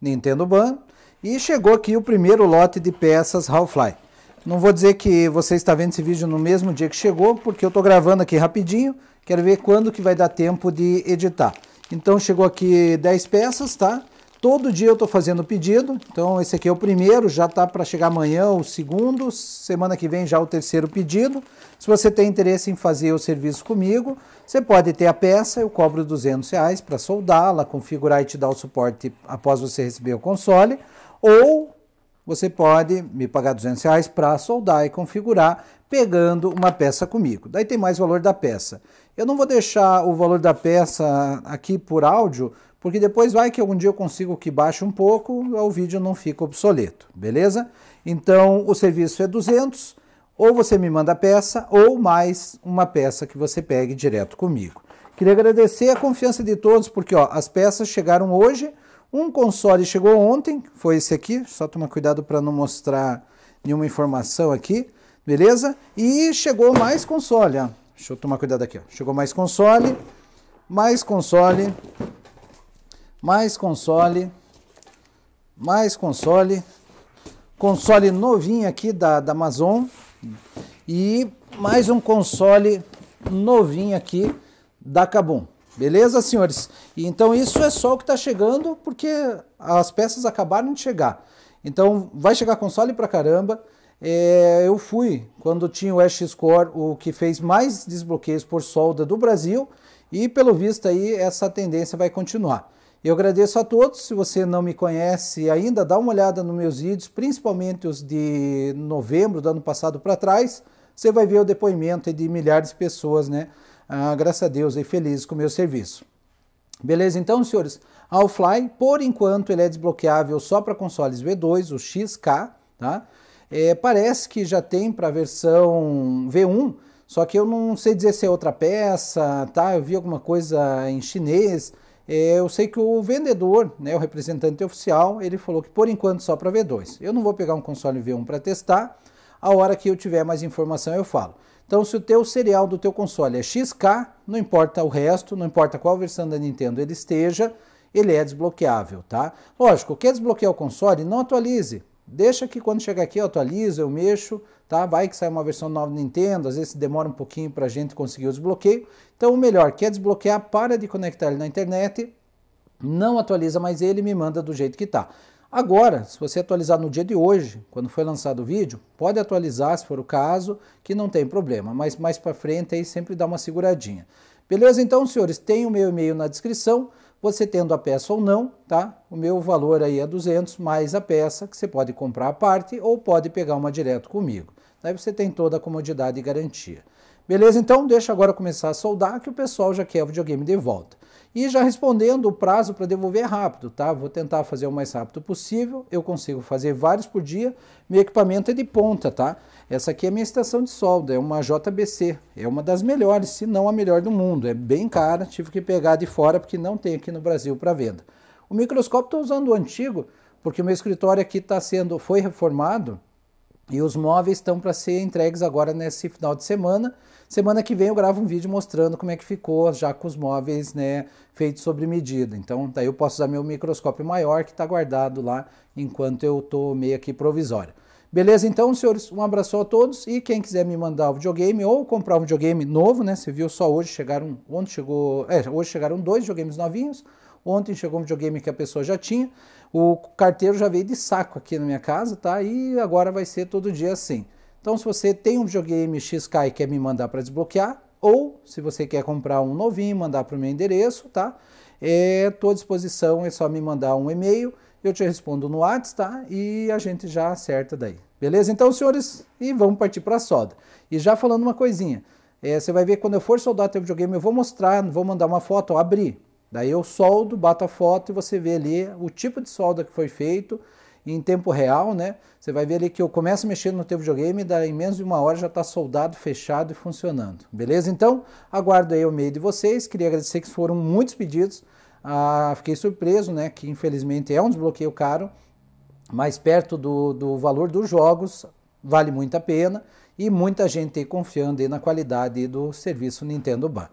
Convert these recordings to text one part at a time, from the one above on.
Nintendo Ban, e chegou aqui o primeiro lote de peças Half-Life. Não vou dizer que você está vendo esse vídeo no mesmo dia que chegou, porque eu estou gravando aqui rapidinho, quero ver quando que vai dar tempo de editar. Então chegou aqui 10 peças, tá? Todo dia eu estou fazendo pedido, então esse aqui é o primeiro, já está para chegar amanhã o segundo, semana que vem já o terceiro pedido. Se você tem interesse em fazer o serviço comigo, você pode ter a peça, eu cobro 200 reais para soldá-la, configurar e te dar o suporte após você receber o console, ou você pode me pagar 200 reais para soldar e configurar pegando uma peça comigo. Daí tem mais valor da peça. Eu não vou deixar o valor da peça aqui por áudio, porque depois vai que algum dia eu consigo que baixe um pouco, o vídeo não fica obsoleto, beleza? Então o serviço é 200, ou você me manda peça, ou mais uma peça que você pegue direto comigo. Queria agradecer a confiança de todos, porque ó, as peças chegaram hoje, um console chegou ontem, foi esse aqui, só tomar cuidado para não mostrar nenhuma informação aqui, beleza? E chegou mais console, ó. deixa eu tomar cuidado aqui, ó. chegou mais console, mais console, mais console, mais console, console novinho aqui da, da Amazon e mais um console novinho aqui da Kabum. Beleza, senhores? Então isso é só o que está chegando, porque as peças acabaram de chegar. Então vai chegar console pra caramba. É, eu fui quando tinha o Ash Score, o que fez mais desbloqueios por solda do Brasil, e pelo visto aí essa tendência vai continuar. Eu agradeço a todos. Se você não me conhece ainda, dá uma olhada nos meus vídeos, principalmente os de novembro do ano passado para trás. Você vai ver o depoimento de milhares de pessoas, né? Ah, graças a Deus e felizes com o meu serviço. Beleza? Então, senhores, ao Fly, por enquanto, ele é desbloqueável só para consoles V2, o XK, tá? É, parece que já tem para a versão V1, só que eu não sei dizer se é outra peça, tá? Eu vi alguma coisa em chinês. É, eu sei que o vendedor, né, o representante oficial, ele falou que por enquanto só para V2. Eu não vou pegar um console V1 para testar, a hora que eu tiver mais informação eu falo. Então se o teu serial do teu console é XK, não importa o resto, não importa qual versão da Nintendo ele esteja, ele é desbloqueável, tá? Lógico, quer desbloquear o console, não atualize. Deixa que quando chegar aqui eu atualizo, eu mexo, tá? Vai que sai uma versão nova do Nintendo, às vezes demora um pouquinho para a gente conseguir o desbloqueio. Então o melhor, quer desbloquear, para de conectar ele na internet, não atualiza mais ele, me manda do jeito que tá. Agora, se você atualizar no dia de hoje, quando foi lançado o vídeo, pode atualizar se for o caso, que não tem problema, mas mais para frente aí sempre dá uma seguradinha. Beleza? Então, senhores, tem o meu e-mail na descrição. Você tendo a peça ou não, tá? O meu valor aí é 200 mais a peça, que você pode comprar à parte ou pode pegar uma direto comigo. Daí você tem toda a comodidade e garantia. Beleza? Então deixa agora começar a soldar que o pessoal já quer o videogame de volta. E já respondendo, o prazo para devolver é rápido, tá? Vou tentar fazer o mais rápido possível. Eu consigo fazer vários por dia. Meu equipamento é de ponta, tá? Essa aqui é a minha estação de solda, é uma JBC. É uma das melhores, se não a melhor do mundo. É bem cara, tive que pegar de fora porque não tem aqui no Brasil para venda. O microscópio estou usando o antigo, porque o meu escritório aqui está sendo, foi reformado e os móveis estão para ser entregues agora nesse final de semana. Semana que vem eu gravo um vídeo mostrando como é que ficou já com os móveis né, feitos sobre medida. Então daí eu posso usar meu microscópio maior que está guardado lá enquanto eu estou meio aqui provisório. Beleza então, senhores? Um abraço a todos e quem quiser me mandar o um videogame ou comprar um videogame novo, né? Você viu só hoje chegaram, ontem chegou, é, hoje chegaram dois videogames novinhos. Ontem chegou um videogame que a pessoa já tinha. O carteiro já veio de saco aqui na minha casa, tá? E agora vai ser todo dia assim. Então, se você tem um videogame XK e quer me mandar para desbloquear, ou se você quer comprar um novinho, mandar para o meu endereço, tá? Estou é, à disposição, é só me mandar um e-mail, eu te respondo no WhatsApp, tá? E a gente já acerta daí. Beleza? Então, senhores, e vamos partir para a solda. E já falando uma coisinha, é, você vai ver quando eu for soldar teu videogame, eu vou mostrar, vou mandar uma foto, ó, abrir Daí eu soldo, bato a foto e você vê ali o tipo de solda que foi feito em tempo real, né? Você vai ver ali que eu começo mexendo no teu videogame e daí em menos de uma hora já está soldado, fechado e funcionando. Beleza? Então, aguardo aí o meio de vocês. Queria agradecer que foram muitos pedidos. Ah, fiquei surpreso, né? Que infelizmente é um desbloqueio caro, mas perto do, do valor dos jogos, vale muito a pena. E muita gente confiando aí na qualidade do serviço Nintendo Ban.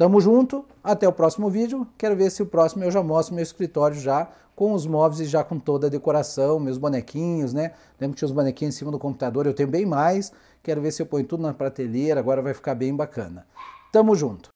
Tamo junto, até o próximo vídeo. Quero ver se o próximo eu já mostro meu escritório já com os móveis e já com toda a decoração, meus bonequinhos, né? Lembro que tinha os bonequinhos em cima do computador, eu tenho bem mais. Quero ver se eu ponho tudo na prateleira, agora vai ficar bem bacana. Tamo junto.